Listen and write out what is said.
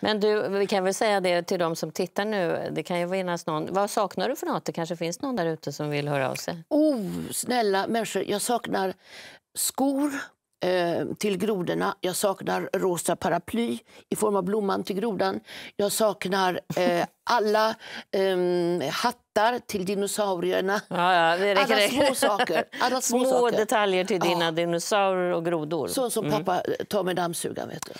Men du, vi kan väl säga det till de som tittar nu. Det kan ju finnas någon. Vad saknar du för något? Det kanske finns någon där ute som vill höra av sig. Oh, snälla människor, jag saknar skor eh, till grodorna. Jag saknar rosa paraply i form av blomman till grodan. Jag saknar eh, alla eh, hattar till dinosaurierna. Ja, ja, det alla små saker. Alla små, små saker. detaljer till dina ja. dinosaurier och grodor. Så som mm. pappa tar med dammsugaren. Vet du.